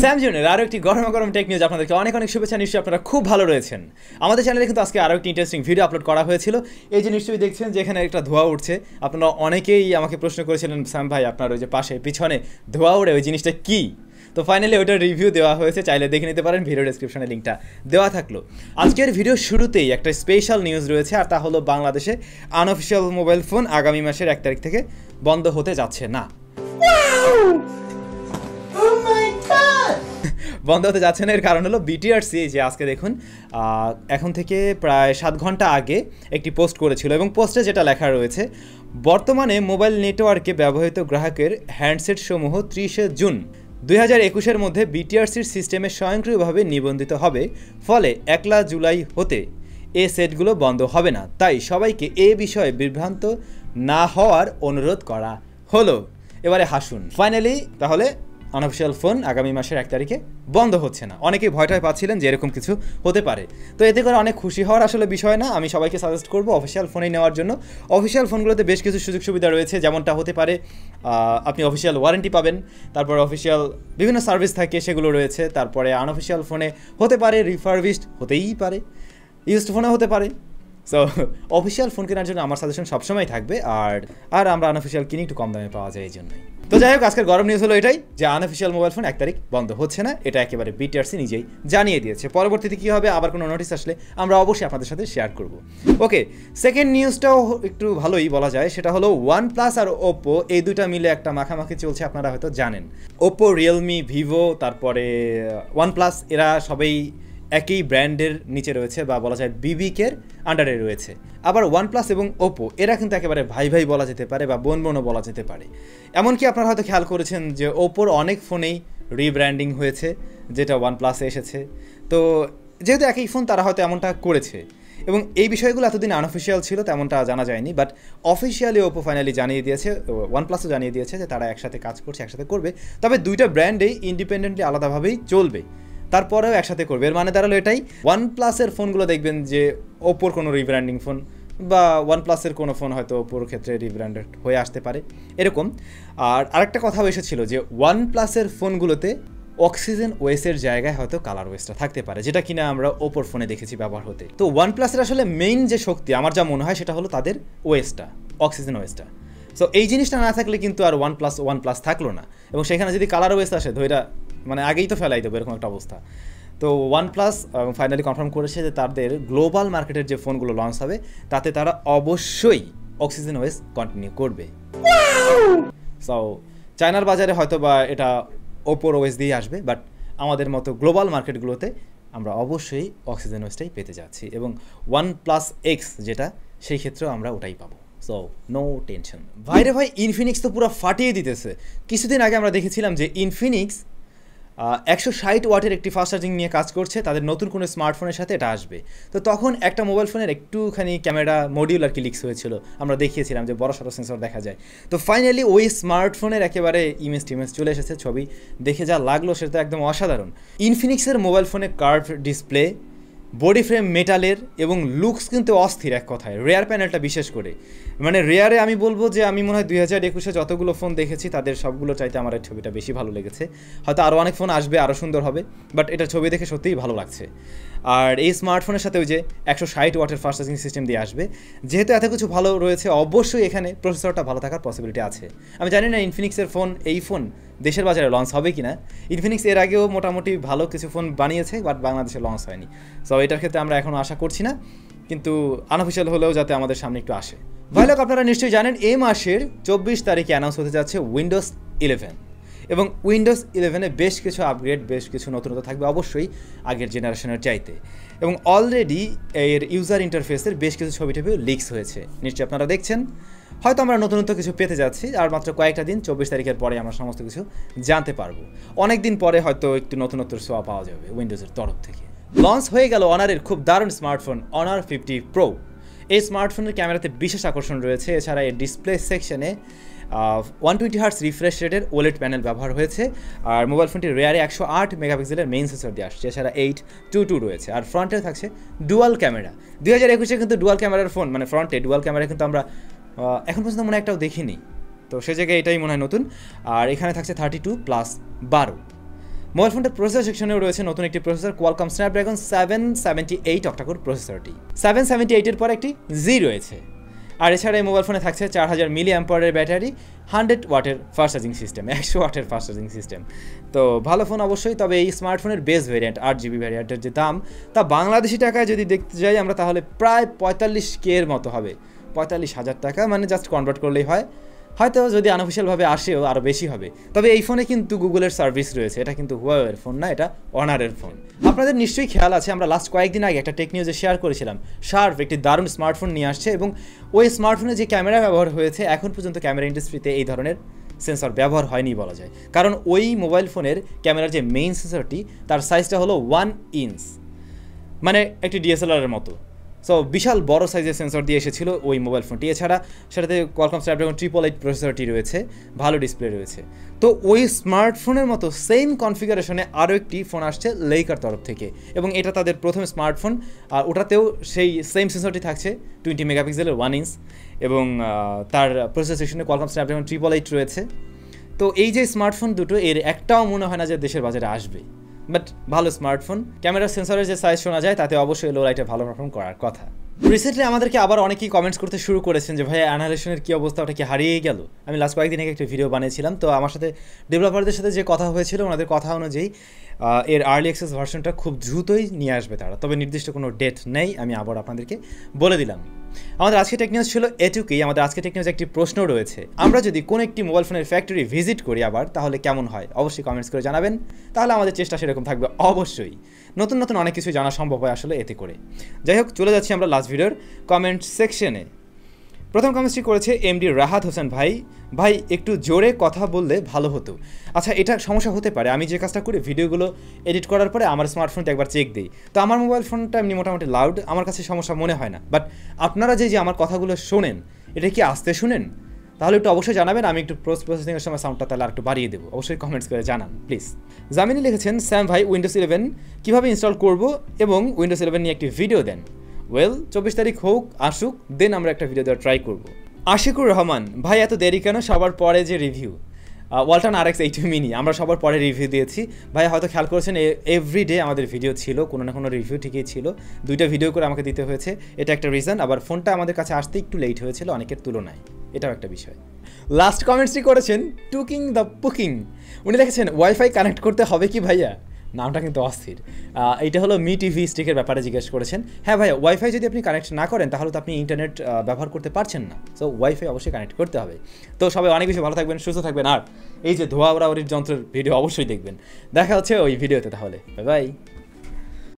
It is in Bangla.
স্যামজুনের আরও একটি গরম গরম টেক নিউজ আপনাদেরকে অনেক অনেক শুভেচ্ছা নিশ্চয়ই আপনারা খুব ভালো রয়েছেন আমাদের চ্যানেলে কিন্তু আজকে আরও একটি ইন্টারেস্টিং ভিডিও আপলোড করা হয়েছিল এই যে নিশ্চয়ই দেখছেন যে এখানে একটা ধোয়া উঠছে আপনারা অনেকেই আমাকে প্রশ্ন করেছিলেন স্যাম ভাই আপনার ওই যে পাশে পিছনে ধোয়া উড়ে ওই জিনিসটা কী তো ফাইনালি ওইটার রিভিউ দেওয়া হয়েছে চাইলে দেখে নিতে পারেন ভিডিও ডিসক্রিপশনে লিঙ্কটা দেওয়া থাকলো আজকের ভিডিও শুরুতেই একটা স্পেশাল নিউজ রয়েছে আর তা হলো বাংলাদেশে আনঅফিসিয়াল মোবাইল ফোন আগামী মাসের এক তারিখ থেকে বন্ধ হতে যাচ্ছে না বন্ধ হতে যাচ্ছে না এর কারণ হলো বিটিআরসি যে আজকে দেখুন এখন থেকে প্রায় সাত ঘন্টা আগে একটি পোস্ট করেছিল এবং পোস্টে যেটা লেখা রয়েছে বর্তমানে মোবাইল নেটওয়ার্কে ব্যবহৃত গ্রাহকের হ্যান্ডসেট সমূহ ত্রিশে জুন দুই হাজার একুশের মধ্যে বিটিআরসির সিস্টেমে স্বয়ংক্রিয়ভাবে নিবন্ধিত হবে ফলে একলা জুলাই হতে এ সেটগুলো বন্ধ হবে না তাই সবাইকে এ বিষয়ে বিভ্রান্ত না হওয়ার অনুরোধ করা হলো এবারে হাসুন ফাইনালি তাহলে আনঅফিসিয়াল ফোন আগামী মাসের এক তারিখে বন্ধ হচ্ছে না অনেকেই টয় পাচ্ছিলেন যে এরকম কিছু হতে পারে তো এতে করে অনেক খুশি হওয়ার আসলে বিষয় না আমি সবাইকে সাজেস্ট করবো অফিসিয়াল ফোনেই নেওয়ার জন্য অফিসিয়াল ফোনগুলোতে বেশ কিছু সুযোগ সুবিধা রয়েছে যেমনটা হতে পারে আপনি অফিসিয়াল ওয়ারেন্টি পাবেন তারপর অফিসিয়াল বিভিন্ন সার্ভিস থাকে সেগুলো রয়েছে তারপরে আনঅফিসিয়াল ফোনে হতে পারে রিফার্ভিস্ট হতেই পারে ইউজড ফোনে হতে পারে সো অফিসিয়াল ফোন কেনার জন্য আমার সাজেশন সবসময় থাকবে আর আর আমরা আনঅফিসিয়াল কিনি একটু কম দামে পাওয়া যায় এই জন্যই তো যাই হোক আজকের গরম নিউজ হলো এটাই যে আনঅফিসিয়াল মোবাইল ফোন এক তারিখ বন্ধ হচ্ছে না এটা একেবারে বিটিআরসি নিজেই জানিয়ে দিয়েছে পরবর্তীতে কী হবে আবার কোনো নোটিস আসলে আমরা অবশ্যই আপনাদের সাথে শেয়ার করব ওকে সেকেন্ড নিউজটাও একটু ভালোই বলা যায় সেটা হলো ওয়ান প্লাস আর ওপো এই দুটা মিলে একটা মাখামাখি চলছে আপনারা হয়তো জানেন ওপো রিয়েলমি ভিভো তারপরে ওয়ান প্লাস এরা সবাই একই ব্র্যান্ডের নিচে রয়েছে বা বলা যায় বিবিকের আন্ডারে রয়েছে আবার ওয়ানপ্লাস এবং ওপো এরা কিন্তু একেবারে ভাই ভাই বলা যেতে পারে বা বোন বোনও বলা যেতে পারে এমনকি আপনারা হয়তো খেয়াল করেছেন যে ওপোর অনেক ফোনেই রিব্র্যান্ডিং হয়েছে যেটা ওয়ানপ্লাসে এসেছে তো যেহেতু একই ফোন তারা হয়তো এমনটা করেছে এবং এই বিষয়গুলো এতদিন আনঅফিসিয়াল ছিল তেমনটা জানা যায়নি বাট অফিসিয়ালি ওপো ফাইনালি জানিয়ে দিয়েছে ওয়ান প্লাসও জানিয়ে দিয়েছে যে তারা একসাথে কাজ করছে একসাথে করবে তবে দুইটা ব্র্যান্ডেই ইন্ডিপেন্ডেন্টলি আলাদাভাবেই চলবে তারপরেও একসাথে করবে এর মানে দাঁড়ালো এটাই ওয়ান প্লাসের ফোনগুলো দেখবেন যে ওপোর কোনো রিব্র্যান্ডিং ফোন বা ওয়ান প্লাসের কোনো ফোন হয়তো ওপোর ক্ষেত্রে রিব্র্যান্ডেড হয়ে আসতে পারে এরকম আর আরেকটা কথাও এসেছিল যে ওয়ান প্লাসের ফোনগুলোতে অক্সিজেন ওয়েসের জায়গায় হয়তো কালার ওয়েসটা থাকতে পারে যেটা কিনা আমরা ওপোর ফোনে দেখেছি ব্যবহার হতে তো ওয়ান প্লাসের আসলে মেইন যে শক্তি আমার যা মনে হয় সেটা হলো তাদের ওয়েসটা অক্সিজেন ওয়েসটা সো এই জিনিসটা না থাকলে কিন্তু আর ওয়ান প্লাস ওয়ান প্লাস থাকলো না এবং সেখানে যদি কালার ওয়েস আসে ধৈরা মানে আগেই তো ফেলাই দেবো এরকম একটা অবস্থা তো ওয়ান প্লাস ফাইনালি কনফার্ম করেছে যে তাদের গ্লোবাল মার্কেটের যে ফোনগুলো লঞ্চ হবে তাতে তারা অবশ্যই অক্সিজেন ওয়েস কন্টিনিউ করবে সো চায়নার বাজারে হয়তো বা এটা ওপোর ওয়েস দিয়ে আসবে বাট আমাদের মতো গ্লোবাল মার্কেটগুলোতে আমরা অবশ্যই অক্সিজেন ওয়েসটাই পেতে যাচ্ছি এবং ওয়ান প্লাস এক্স যেটা সেই ক্ষেত্রেও আমরা ওটাই পাবো সো নো টেনশন ভাইরে ভাই ইনফিনিক্স তো পুরো ফাটিয়ে দিতেছে কিছুদিন আগে আমরা দেখেছিলাম যে ইনফিনিক্স একশো ষাট ওয়াটের একটি ফাস্ট চার্জিং নিয়ে কাজ করছে তাদের নতুন কোনো স্মার্টফোনের সাথে এটা আসবে তো তখন একটা মোবাইল ফোনের একটুখানি ক্যামেরা মডিউল আর কি লিক্স হয়েছিল আমরা দেখিয়েছিলাম যে বড় সড়ো সেন্সর দেখা যায় তো ফাইনালি ওই স্মার্টফোনের একেবারে ইমেজ টিমেজ চলে এসেছে ছবি দেখে যা লাগলো সেটা একদম অসাধারণ ইনফিনিক্সের মোবাইল ফোনে কার্ভ ডিসপ্লে বডি ফ্রেম মেটালের এবং লুকস কিন্তু অস্থির এক কথায় রেয়ার প্যানেলটা বিশেষ করে মানে রেয়ারে আমি বলবো যে আমি মনে হয় দুই হাজার একুশে যতগুলো ফোন দেখেছি তাদের সবগুলো চাইতে আমার এই ছবিটা বেশি ভালো লেগেছে হয়তো আরও অনেক ফোন আসবে আরও সুন্দর হবে বাট এটা ছবি দেখে সত্যিই ভালো লাগছে আর এই স্মার্টফোনের সাথে ওই যে একশো ষাট ওয়াটের ফাস্ট চার্জিং সিস্টেম দিয়ে আসবে যেহেতু এত কিছু ভালো রয়েছে অবশ্যই এখানে প্রসেসরটা ভালো থাকার পসিবিলিটি আছে আমি জানি না ইনফিনিক্সের ফোন এই ফোন দেশের বাজারে লঞ্চ হবে কি না ইনফিনিক্স এর আগেও মোটামুটি ভালো কিছু ফোন বানিয়েছে বাট বাংলাদেশে লঞ্চ হয়নি সো এটার ক্ষেত্রে আমরা এখনও আশা করছি না কিন্তু আনঅফিসিয়াল হলেও যাতে আমাদের সামনে একটু আসে ভাই লোক আপনারা নিশ্চয়ই জানেন এই মাসের চব্বিশ তারিখে অ্যানাউন্স হতে যাচ্ছে উইন্ডোজ ইলেভেন এবং উইন্ডোজ ইলেভেনে বেশ কিছু আপগ্রেড বেশ কিছু নতুনত্ব থাকবে অবশ্যই আগের জেনারেশনের চাইতে এবং অলরেডি এর ইউজার ইন্টারফেসের বেশ কিছু ছবি টবিও লিক্স হয়েছে নিশ্চয়ই আপনারা দেখছেন হয়তো আমরা নতুনত্ব কিছু পেতে যাচ্ছি আর মাত্র কয়েকটা দিন চব্বিশ তারিখের পরে আমরা সমস্ত কিছু জানতে পারবো অনেক দিন পরে হয়তো একটু নতুনত্বর সোয়া পাওয়া যাবে উইন্ডোজের তরফ থেকে লঞ্চ হয়ে গেল অনারের খুব দারুণ স্মার্টফোন অনার ফিফটি প্রো এই স্মার্টফোনের ক্যামেরাতে বিশেষ আকর্ষণ রয়েছে এছাড়া এর ডিসপ্লে সেকশনে ওয়ান টোয়েন্টি হার্টস রিফ্রেশ রেটের ওলেট প্যানেল ব্যবহার হয়েছে আর মোবাইল ফোনটি রেয়ারে একশো আট মেগাপিক্সেলের মেইন সেন্সর দিয়ে আসছে এছাড়া এইট টু টু রয়েছে আর ফ্রন্টে থাকছে ডুয়াল ক্যামেরা দুই হাজার একুশে কিন্তু ডুয়াল ক্যামেরার ফোন মানে ফ্রন্টে ডুয়াল ক্যামেরা কিন্তু আমরা এখন পর্যন্ত মনে একটাও দেখিনি তো সে জায়গায় এটাই মনে হয় নতুন আর এখানে থাকছে থার্টি টু প্লাস বারো মোবাইল ফোনটার প্রসেসর সেকশনেও রয়েছে নতুন একটি processor Qualcomm Snapdragon seven seventy eight octacore প্রসেসরটি সেভেন সেভেন্টি এইটের পর একটি জি রয়েছে আর এছাড়া এই মোবাইল ফোনে থাকছে চার হাজার মিলি অ্যাম্পারের ব্যাটারি হান্ড্রেড ওয়াটের ফাস্ট চার্জিং সিস্টেম একশো ওয়াটের ফাস্ট চার্জিং সিস্টেম তো ভালো ফোন অবশ্যই তবে এই স্মার্টফোনের বেস ভ্যারিয়েন্ট আট জিবি ভ্যারিয়েন্টের যে দাম তা বাংলাদেশি টাকায় যদি দেখতে যাই আমরা তাহলে প্রায় পঁয়তাল্লিশ কে এর মতো হবে পঁয়তাল্লিশ হাজার টাকা মানে জাস্ট কনভার্ট করলেই হয় হয়তো যদি আনঅফিসিয়ালভাবে আসেও আরও বেশি হবে তবে এই ফোনে কিন্তু গুগলের সার্ভিস রয়েছে এটা কিন্তু হুয়াওয়ের ফোন না এটা অনারের ফোন আপনাদের নিশ্চয়ই খেয়াল আছে আমরা লাস্ট কয়েকদিন আগে একটা টেকনিউজে শেয়ার করেছিলাম শার্প একটি দারুণ স্মার্টফোন নিয়ে আসছে এবং ওই স্মার্টফোনে যে ক্যামেরা ব্যবহার হয়েছে এখন পর্যন্ত ক্যামেরা ইন্ডাস্ট্রিতে এই ধরনের সেন্সর ব্যবহার হয়নি বলা যায় কারণ ওই মোবাইল ফোনের ক্যামেরার যে মেইন সেন্সরটি তার সাইজটা হলো ওয়ান ইঞ্চ মানে একটি ডিএসএলআরের মতো সো বিশাল বড় সাইজের সেন্সর দিয়ে এসেছিল ওই মোবাইল ফোনটি এছাড়া সেটাতে কলকম স্ন্যাপড্রাগন ট্রিপল এইট প্রসেসরটি রয়েছে ভালো ডিসপ্লে রয়েছে তো ওই স্মার্টফোনের মতো সেম কনফিগারেশনে আরও একটি ফোন আসছে লেইকার তরফ থেকে এবং এটা তাদের প্রথম স্মার্টফোন আর ওটাতেও সেই সেম সেন্সরটি থাকছে টোয়েন্টি মেগাপিক্সেলের ওয়ান ইঞ্চ এবং তার প্রসেসেশনে কলকম স্ন্যাপড্রাগন ট্রিপল এইট রয়েছে তো এই যে স্মার্টফোন দুটো এর একটাও মনে হয় না যে দেশের বাজারে আসবে বাট ভালো স্মার্টফোন ক্যামেরা সেন্সরের যে সাইজ শোনা যায় তাতে অবশ্যই লো লাইটে ভালো পারফর্ম করার কথা রিসেন্টলি আমাদেরকে আবার অনেকেই কমেন্টস করতে শুরু করেছেন যে ভাই অ্যানালেশনের কী অবস্থা ওটা কি হারিয়ে গেল আমি লাস্ট কয়েকদিন আগে একটা ভিডিও বানিয়েছিলাম তো আমার সাথে ডেভেলপারদের সাথে যে কথা হয়েছিল ওনাদের কথা অনুযায়ী এর আর্লি অ্যাক্সেস ভার্সনটা খুব দ্রুতই নিয়ে আসবে তারা তবে নির্দিষ্ট কোনো ডেট নেই আমি আবার আপনাদেরকে বলে দিলাম আমাদের আজকে টেক নিউজ ছিল এটুকুই আমাদের আজকে টেক নিউজ একটি প্রশ্ন রয়েছে আমরা যদি কোনো একটি মোবাইল ফোনের ফ্যাক্টরি ভিজিট করি আবার তাহলে কেমন হয় অবশ্যই কমেন্টস করে জানাবেন তাহলে আমাদের চেষ্টা সেরকম থাকবে অবশ্যই নতুন নতুন অনেক কিছু জানা সম্ভব হয় আসলে এতে করে যাই হোক চলে যাচ্ছি আমরা লাস্ট ভিডিওর কমেন্ট সেকশনে প্রথম কমেন্টটি করেছে এমডি রাহাত হোসেন ভাই ভাই একটু জোরে কথা বললে ভালো হতো আচ্ছা এটা সমস্যা হতে পারে আমি যে কাজটা করি ভিডিওগুলো এডিট করার পরে আমার স্মার্টফোনটা একবার চেক দিই তো আমার মোবাইল ফোনটা এমনি মোটামুটি লাউড আমার কাছে সমস্যা মনে হয় না বাট আপনারা যে যে আমার কথাগুলো শোনেন এটা কি আসতে শুনেন তাহলে একটু অবশ্যই জানাবেন আমি একটু প্রোস প্রসেসিংয়ের সময় সাউন্ডটা তাহলে একটু বাড়িয়ে দেবো অবশ্যই কমেন্টস করে জানান প্লিজ জামিনী লিখেছেন স্যাম ভাই উইন্ডোজ ইলেভেন কীভাবে ইনস্টল করবো এবং উইন্ডোজ ইলেভেন নিয়ে একটি ভিডিও দেন ওয়েল চব্বিশ তারিখ হোক আসুক দেন আমরা একটা ভিডিও দেওয়ার ট্রাই করবো আশিকুর রহমান ভাই এত দেরি কেন সবার পরে যে review Walton R X eight mini আমরা সবার পরে রিভিউ দিয়েছি ভাই হয়তো খেয়াল করেছেন এভরি ডে আমাদের ভিডিও ছিল কোনো না কোনো রিভিউ ঠিকই ছিল দুইটা ভিডিও করে আমাকে দিতে হয়েছে এটা একটা রিজন আবার ফোনটা আমাদের কাছে আসতে একটু লেট হয়েছিল অনেকের তুলনায় এটাও একটা বিষয় লাস্ট কমেন্টসটি করেছেন টুকিং দ্য পুকিং উনি দেখেছেন ওয়াইফাই কানেক্ট করতে হবে কি ভাইয়া নামটা কিন্তু অস্থির এইটা হলো মি টিভি স্টিকের ব্যাপারে জিজ্ঞেস করেছেন হ্যাঁ ভাই ওয়াইফাই যদি আপনি কানেক্ট না করেন তাহলে তো আপনি ইন্টারনেট ব্যবহার করতে পারছেন না সো ওয়াইফাই অবশ্যই কানেক্ট করতে হবে তো সবাই অনেক বেশি ভালো থাকবেন সুস্থ থাকবেন আর এই যে ধোয়া ওড়াওড়ির যন্ত্রের ভিডিও অবশ্যই দেখবেন দেখা হচ্ছে ওই ভিডিওতে তাহলে বাই